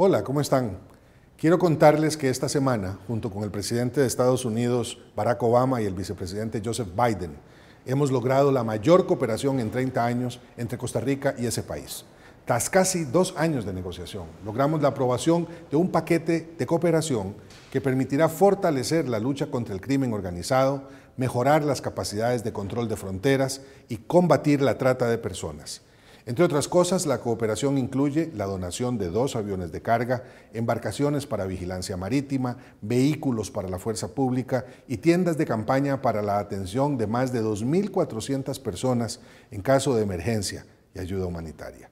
Hola, ¿cómo están? Quiero contarles que esta semana, junto con el presidente de Estados Unidos, Barack Obama, y el vicepresidente Joseph Biden, hemos logrado la mayor cooperación en 30 años entre Costa Rica y ese país. Tras casi dos años de negociación, logramos la aprobación de un paquete de cooperación que permitirá fortalecer la lucha contra el crimen organizado, mejorar las capacidades de control de fronteras y combatir la trata de personas. Entre otras cosas, la cooperación incluye la donación de dos aviones de carga, embarcaciones para vigilancia marítima, vehículos para la fuerza pública y tiendas de campaña para la atención de más de 2.400 personas en caso de emergencia y ayuda humanitaria.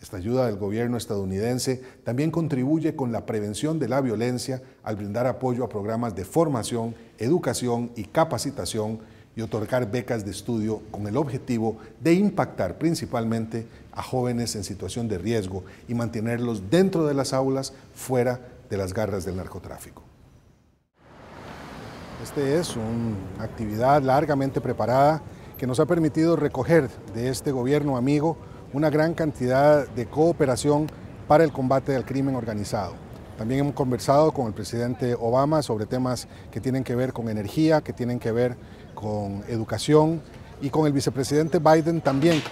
Esta ayuda del gobierno estadounidense también contribuye con la prevención de la violencia al brindar apoyo a programas de formación, educación y capacitación y otorgar becas de estudio con el objetivo de impactar principalmente a jóvenes en situación de riesgo y mantenerlos dentro de las aulas, fuera de las garras del narcotráfico. Esta es una actividad largamente preparada que nos ha permitido recoger de este gobierno amigo una gran cantidad de cooperación para el combate del crimen organizado. También hemos conversado con el presidente Obama sobre temas que tienen que ver con energía, que tienen que ver con educación y con el vicepresidente Biden también.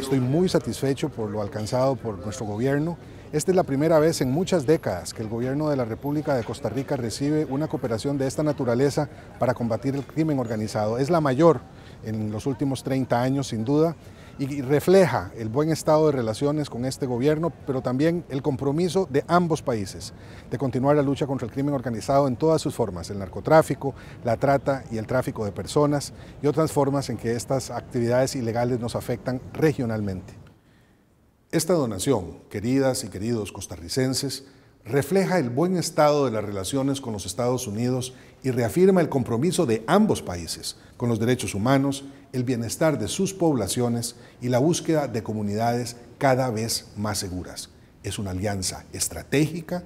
Estoy muy satisfecho por lo alcanzado por nuestro gobierno. Esta es la primera vez en muchas décadas que el gobierno de la República de Costa Rica recibe una cooperación de esta naturaleza para combatir el crimen organizado. Es la mayor en los últimos 30 años, sin duda, y refleja el buen estado de relaciones con este gobierno, pero también el compromiso de ambos países de continuar la lucha contra el crimen organizado en todas sus formas, el narcotráfico, la trata y el tráfico de personas y otras formas en que estas actividades ilegales nos afectan regionalmente. Esta donación, queridas y queridos costarricenses, refleja el buen estado de las relaciones con los Estados Unidos y reafirma el compromiso de ambos países con los derechos humanos, el bienestar de sus poblaciones y la búsqueda de comunidades cada vez más seguras. Es una alianza estratégica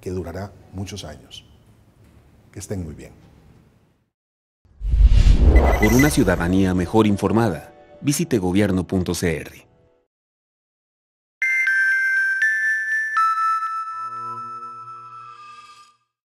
que durará muchos años. Que estén muy bien. Por una ciudadanía mejor informada, visite gobierno.cr.